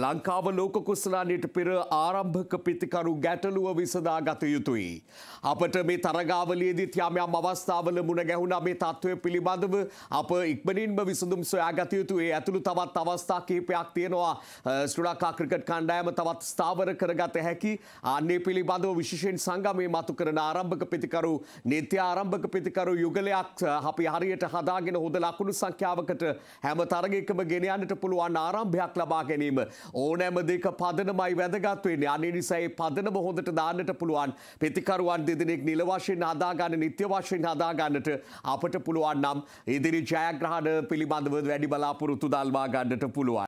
ලංකාව ලෝක කුස්සලානයට පෙර ආරම්භක පිතිකරු ගැටලුව විසදා ගත යුතුයි. අපට මේ තරගාවලයේදී ත්‍යමයම් අවස්ථාවල මුණ ගැහුණා මේ තත්ත්වය පිළිබඳව අප ඉක්මනින්ම විසඳුම් සොයා ගත යුතුයේ ඇතුළු තවත් අවස්ථා කිහිපයක් තියෙනවා ශ්‍රලකා ක්‍රිකට් කණ්ඩායම තවත් ස්ථාවර කරගත හැකි අන්නේ පිළිබඳව විශෂයෙන් සංගමය මතු කරන ආරම්භක පිතිකරු නීත්‍ය ආරම්භක පිතිකරු යුගලයක් අපි හරියට හදාගෙන හොඳ ලකුණු සංඛ්‍යාවකට හැම තරගකම ගෙනයන්නට පුළුවන් ආරම්භයක් ලබා ගැනීම ඕනෑම දෙක පදනමයි වැදගත්වවෙන්නේ අනේ නිසයි පදනම හොඳට දාන්නට පුළුවන් පෙතිකරුවන් දෙදෙනෙක් නිලවශයෙන් හදාගන්න නිත්‍යවශයෙන් හදාගන්නට අපට පුළුවන් නම් ඉදිරි ජයග්‍රහණ පිළිබඳව වැඩි බලාපොරොත්තු දල්වා ගන්නට පුළුවන්.